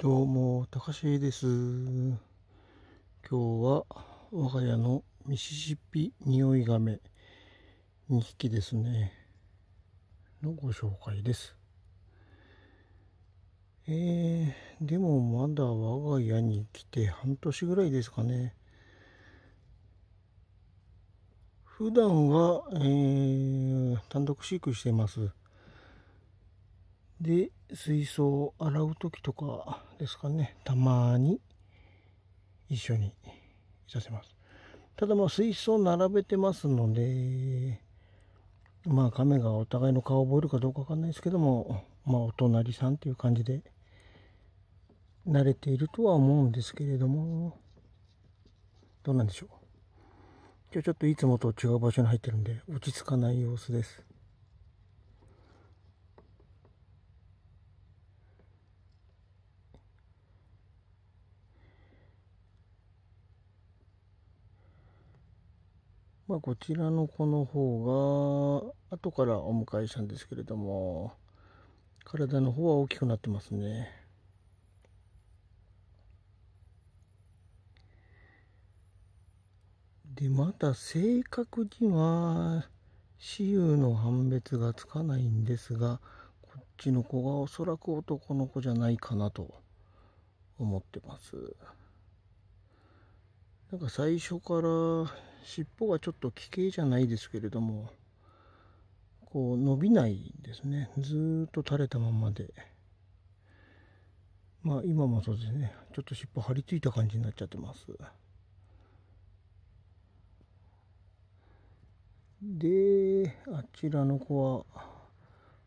どうも、たかしです。今日は我が家のミシシッピ匂いガメ2匹ですね。のご紹介です。えー、でもまだ我が家に来て半年ぐらいですかね。普段は、えー、単独飼育してます。で、水槽を洗う時とか、ですかねたまに一緒にいさせますただまあ水槽並べてますのでまあ亀がお互いの顔を覚えるかどうかわかんないですけどもまあお隣さんっていう感じで慣れているとは思うんですけれどもどうなんでしょう今日ちょっといつもと違う場所に入ってるんで落ち着かない様子ですまあ、こちらの子の方が後からお迎えしたんですけれども体の方は大きくなってますねでまだ正確には雌雄の判別がつかないんですがこっちの子がおそらく男の子じゃないかなと思ってます。なんか最初から尻尾がちょっと奇形じゃないですけれどもこう伸びないですねずっと垂れたままでまあ今もそうですねちょっと尻尾張り付いた感じになっちゃってますであちらの子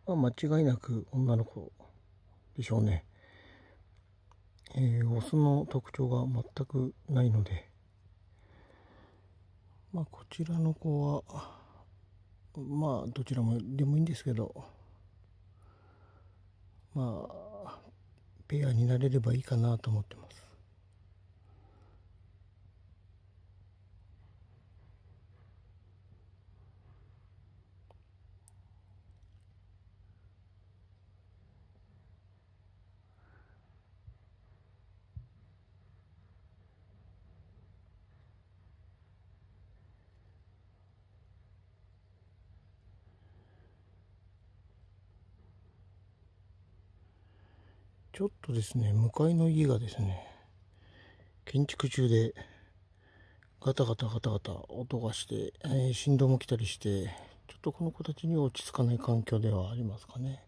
は、まあ、間違いなく女の子でしょうね、えー、オスの特徴が全くないのでまあこちらの子はまあどちらもでもいいんですけどまあペアになれればいいかなと思ってます。ちょっとですね、向かいの家がですね、建築中で、ガタガタガタガタ音がして、えー、振動も来たりして、ちょっとこの子たちに落ち着かない環境ではありますかね。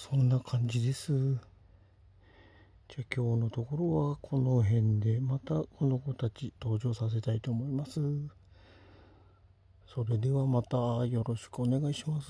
そんな感じです。じゃあ今日のところはこの辺でまたこの子たち登場させたいと思います。それではまたよろしくお願いします。